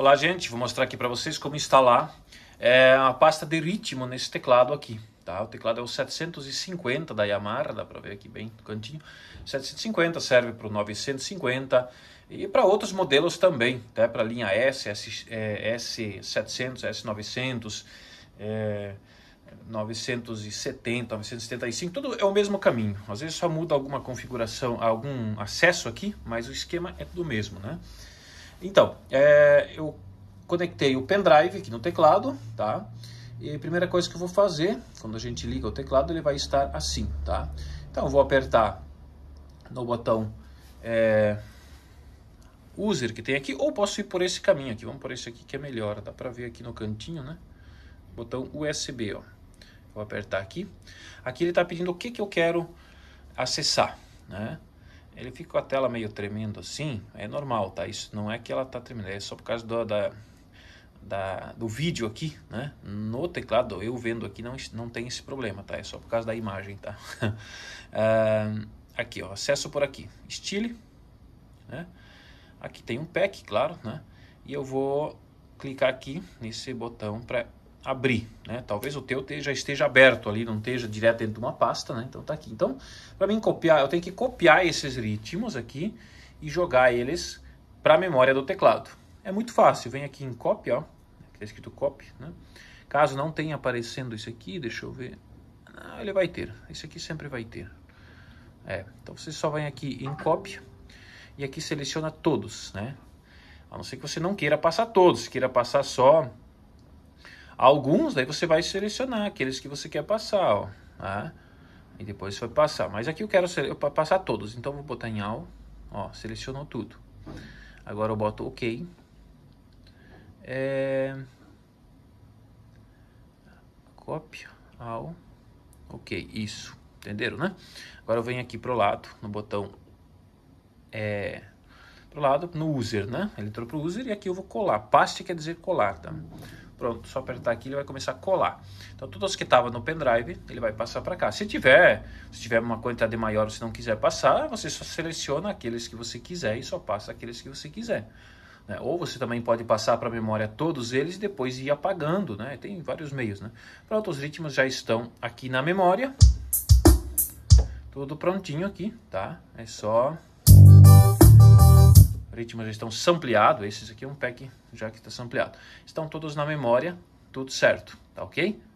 Olá gente, vou mostrar aqui para vocês como instalar é, a pasta de ritmo nesse teclado aqui. Tá? O teclado é o 750 da Yamaha, dá para ver aqui bem no cantinho. 750 serve para o 950 e para outros modelos também, tá? para a linha S, S, é, S700, S900, é, 970, 975, tudo é o mesmo caminho. Às vezes só muda alguma configuração, algum acesso aqui, mas o esquema é do mesmo, né? Então, é, eu conectei o pendrive aqui no teclado, tá? E a primeira coisa que eu vou fazer, quando a gente liga o teclado, ele vai estar assim, tá? Então, eu vou apertar no botão é, user que tem aqui, ou posso ir por esse caminho aqui. Vamos por esse aqui que é melhor, dá pra ver aqui no cantinho, né? Botão USB, ó. Vou apertar aqui. Aqui ele tá pedindo o que, que eu quero acessar, né? Ele fica com a tela meio tremendo assim, é normal, tá? Isso não é que ela tá tremendo, é só por causa do, da, da, do vídeo aqui, né? No teclado, eu vendo aqui, não, não tem esse problema, tá? É só por causa da imagem, tá? uh, aqui, ó, acesso por aqui, estilo, né? Aqui tem um pack, claro, né? E eu vou clicar aqui nesse botão para abrir, né? Talvez o teu já esteja aberto ali, não esteja direto dentro de uma pasta, né? Então tá aqui. Então, para mim copiar, eu tenho que copiar esses ritmos aqui e jogar eles para a memória do teclado. É muito fácil. Vem aqui em copy, ó. Aqui tá escrito copy, né? Caso não tenha aparecendo isso aqui, deixa eu ver. Ah, ele vai ter. Isso aqui sempre vai ter. É, então você só vem aqui em copy e aqui seleciona todos, né? A não ser que você não queira passar todos, queira passar só Alguns, daí você vai selecionar aqueles que você quer passar, ó. Tá? E depois você vai passar. Mas aqui eu quero passar todos, então vou botar em all. Ó, selecionou tudo. Agora eu boto OK. É... Copia, all. Ok, isso. Entenderam, né? Agora eu venho aqui pro lado, no botão é, pro lado no user, né? Ele entrou pro user e aqui eu vou colar. Paste quer dizer colar, tá? Pronto, só apertar aqui ele vai começar a colar. Então todos que estavam no pendrive, ele vai passar para cá. Se tiver, se tiver uma quantidade maior, se não quiser passar, você só seleciona aqueles que você quiser e só passa aqueles que você quiser. Né? Ou você também pode passar para a memória todos eles e depois ir apagando, né? Tem vários meios, né? Pronto, os ritmos já estão aqui na memória. Tudo prontinho aqui, tá? É só ritmos já estão sampleados, esses aqui é um pack já que está sampleado. Estão todos na memória, tudo certo, tá ok?